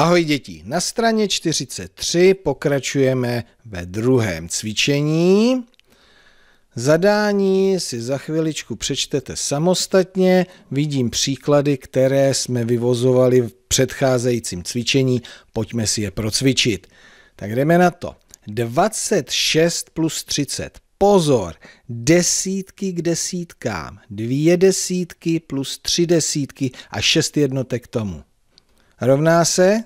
Ahoj děti, na straně 43 pokračujeme ve druhém cvičení. Zadání si za chviličku přečtete samostatně. Vidím příklady, které jsme vyvozovali v předcházejícím cvičení. Pojďme si je procvičit. Tak jdeme na to. 26 plus 30. Pozor, desítky k desítkám. Dvě desítky plus tři desítky a šest jednotek tomu. Rovná se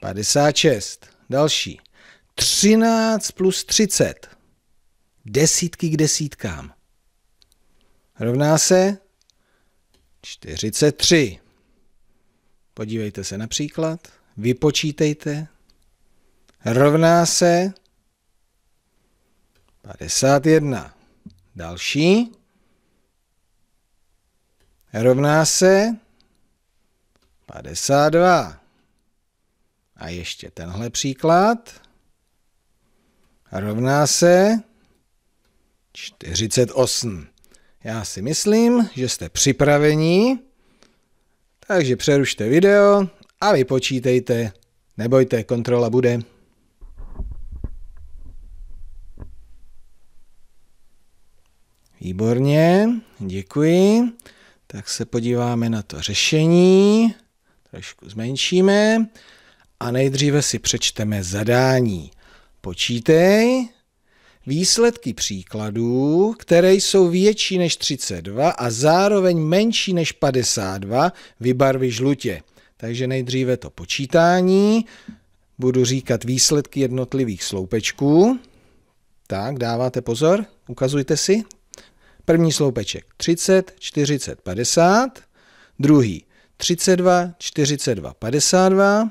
56. Další. 13 plus 30. Desítky k desítkám. Rovná se 43. Podívejte se na příklad. Vypočítejte. Rovná se 51. Další. Rovná se 52. A ještě tenhle příklad rovná se 48. Já si myslím, že jste připraveni, takže přerušte video a vypočítejte. Nebojte, kontrola bude. Výborně, děkuji. Tak se podíváme na to řešení. Trošku zmenšíme a nejdříve si přečteme zadání. Počítej výsledky příkladů, které jsou větší než 32 a zároveň menší než 52, vybarvy žlutě. Takže nejdříve to počítání, budu říkat výsledky jednotlivých sloupečků. Tak, dáváte pozor, ukazujte si. První sloupeček 30, 40, 50, druhý 32, 42, 52,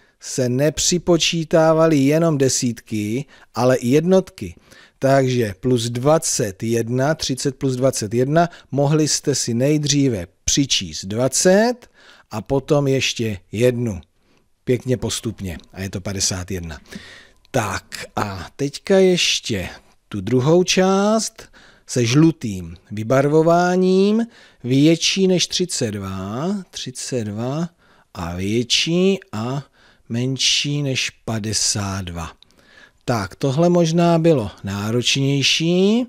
se nepřipočítávaly jenom desítky, ale i jednotky. Takže plus 21, 30 plus 21, mohli jste si nejdříve přičíst 20 a potom ještě jednu. Pěkně postupně a je to 51. Tak a teďka ještě tu druhou část se žlutým vybarvováním větší než 32, 32 a větší a menší než 52. Tak, tohle možná bylo náročnější.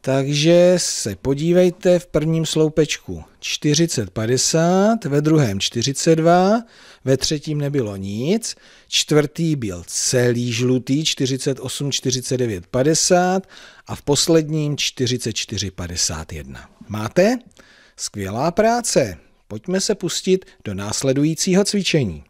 Takže se podívejte v prvním sloupečku 40-50, ve druhém 42, ve třetím nebylo nic, čtvrtý byl celý žlutý 48, 49, 50 a v posledním 44, 51. Máte? Skvělá práce! Pojďme se pustit do následujícího cvičení.